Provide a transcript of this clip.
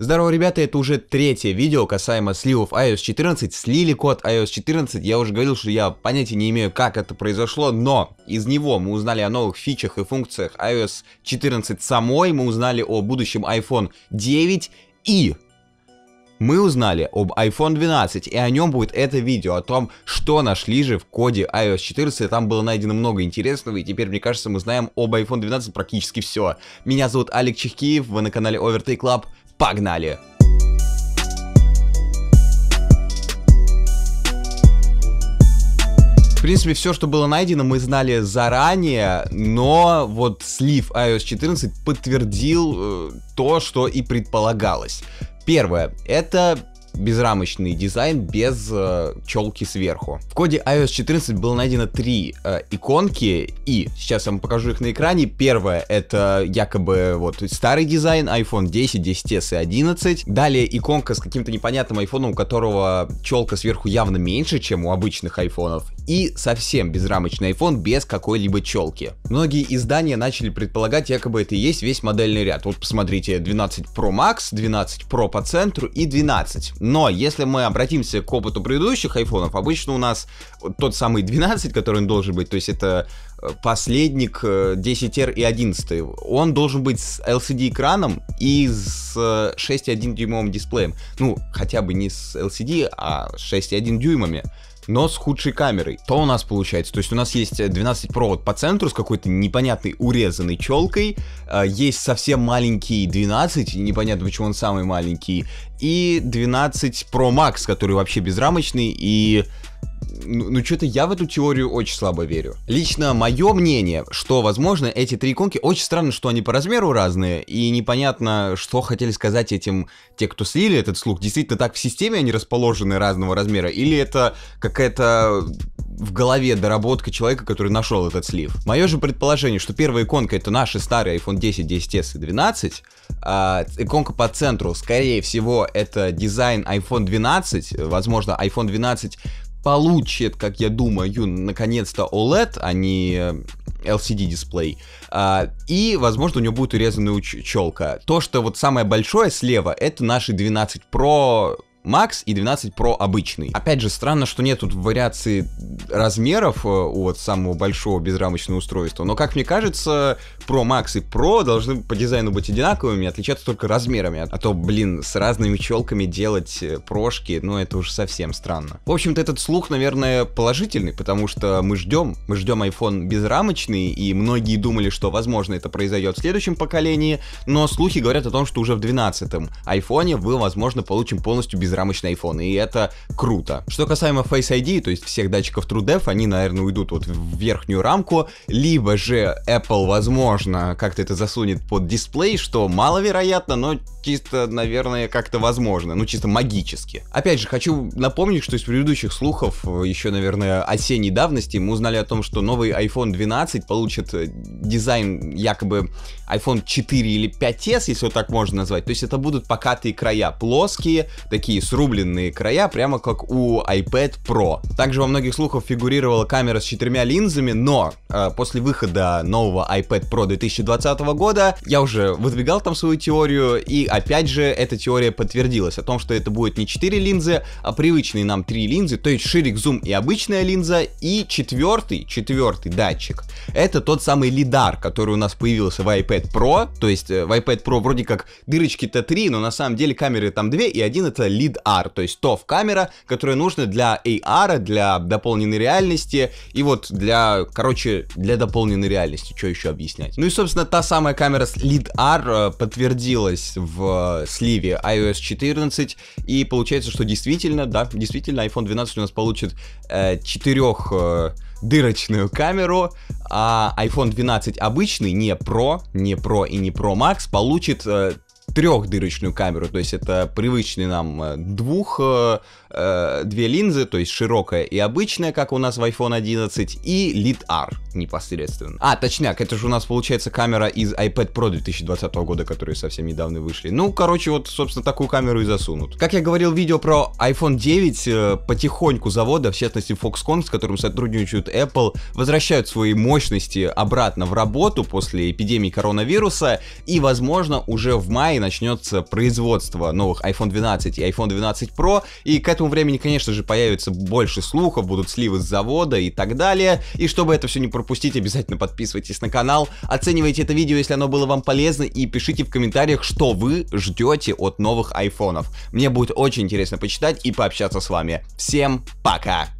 Здорово, ребята, это уже третье видео касаемо сливов iOS 14. Слили код iOS 14, я уже говорил, что я понятия не имею, как это произошло, но из него мы узнали о новых фичах и функциях iOS 14 самой, мы узнали о будущем iPhone 9 и мы узнали об iPhone 12, и о нем будет это видео, о том, что нашли же в коде iOS 14, там было найдено много интересного, и теперь, мне кажется, мы знаем об iPhone 12 практически все. Меня зовут Алик Чехкиев, вы на канале Overtake Club, Погнали! В принципе, все, что было найдено, мы знали заранее, но вот слив iOS 14 подтвердил э, то, что и предполагалось. Первое, это безрамочный дизайн без э, челки сверху. В коде iOS 14 было найдено три э, иконки, и сейчас я вам покажу их на экране. Первое это якобы вот старый дизайн iPhone 10, 10s и 11. Далее иконка с каким-то непонятным айфоном, у которого челка сверху явно меньше, чем у обычных айфонов и совсем безрамочный iPhone без какой-либо челки. Многие издания начали предполагать, якобы это и есть весь модельный ряд. Вот посмотрите, 12 Pro Max, 12 Pro по центру и 12. Но если мы обратимся к опыту предыдущих айфонов, обычно у нас тот самый 12, который он должен быть, то есть это э, последник 10R э, и 11, он должен быть с LCD-экраном и с 6,1 э, дюймовым дисплеем. Ну, хотя бы не с LCD, а 6,1 дюймами но с худшей камерой. То у нас получается, то есть у нас есть 12 э, провод по центру с какой-то непонятной урезанной челкой, э, есть совсем маленький 12, непонятно почему он самый маленький, и 12 Pro Max, который вообще безрамочный и ну, ну что-то я в эту теорию очень слабо верю. Лично мое мнение, что, возможно, эти три иконки, очень странно, что они по размеру разные, и непонятно, что хотели сказать этим те, кто слили этот слух. Действительно так в системе они расположены разного размера, или это какая-то в голове доработка человека, который нашел этот слив. Мое же предположение, что первая иконка это наши старые iPhone 10, 10s и 12, а иконка по центру, скорее всего, это дизайн iPhone 12, возможно, iPhone 12 получит, как я думаю, наконец-то OLED, а не э, LCD-дисплей. А, и, возможно, у него будет урезанная челка. То, что вот самое большое слева, это наши 12 Pro Max и 12 Pro обычный. Опять же, странно, что нет тут вариации размеров э, у вот самого большого безрамочного устройства, но, как мне кажется, Pro Max и Pro должны по дизайну быть одинаковыми, отличаться только размерами, а то, блин, с разными челками делать э, прошки, ну это уже совсем странно. В общем-то, этот слух, наверное, положительный, потому что мы ждем, мы ждем iPhone безрамочный, и многие думали, что, возможно, это произойдет в следующем поколении, но слухи говорят о том, что уже в 12-м айфоне мы, возможно, получим полностью без безрамочные iPhone, и это круто. Что касаемо Face ID, то есть всех датчиков TrueDepth, они, наверное, уйдут вот в верхнюю рамку, либо же Apple, возможно, как-то это засунет под дисплей, что маловероятно, но чисто, наверное, как-то возможно, ну чисто магически. Опять же, хочу напомнить, что из предыдущих слухов, еще, наверное, осенней давности, мы узнали о том, что новый iPhone 12 получит э, дизайн якобы iPhone 4 или 5s, если вот так можно назвать, то есть это будут покатые края, плоские, такие такие срубленные края, прямо как у iPad Pro. Также во многих слухах фигурировала камера с четырьмя линзами, но э, после выхода нового iPad Pro 2020 года я уже выдвигал там свою теорию, и опять же эта теория подтвердилась о том, что это будет не 4 линзы, а привычные нам 3 линзы, то есть ширик, зум и обычная линза, и четвертый, четвертый датчик, это тот самый лидар, который у нас появился в iPad Pro, то есть э, в iPad Pro вроде как дырочки-то 3, но на самом деле камеры там 2, и один это лидар VR, то есть то в камера, которая нужна для AR, для дополненной реальности и вот для, короче, для дополненной реальности, что еще объяснять. Ну и, собственно, та самая камера с LIDAR э, подтвердилась в э, сливе iOS 14 и получается, что действительно, да, действительно iPhone 12 у нас получит э, э, дырочную камеру, а iPhone 12 обычный, не Pro, не Pro и не Pro Max, получит э, трехдырочную камеру, то есть это привычный нам э, двух, э, э, две линзы, то есть широкая и обычная, как у нас в iPhone 11, и lidar непосредственно. А, точняк, это же у нас получается камера из iPad Pro 2020 года, которые совсем недавно вышли. Ну, короче, вот, собственно, такую камеру и засунут. Как я говорил в видео про iPhone 9, э, потихоньку завода, в частности Foxconn, с которым сотрудничают Apple, возвращают свои мощности обратно в работу после эпидемии коронавируса, и, возможно, уже в мае начнется производство новых iPhone 12 и iPhone 12 Pro, и к этому времени, конечно же, появится больше слухов, будут сливы с завода и так далее, и чтобы это все не пропустить, обязательно подписывайтесь на канал, оценивайте это видео, если оно было вам полезно, и пишите в комментариях, что вы ждете от новых айфонов. Мне будет очень интересно почитать и пообщаться с вами. Всем пока!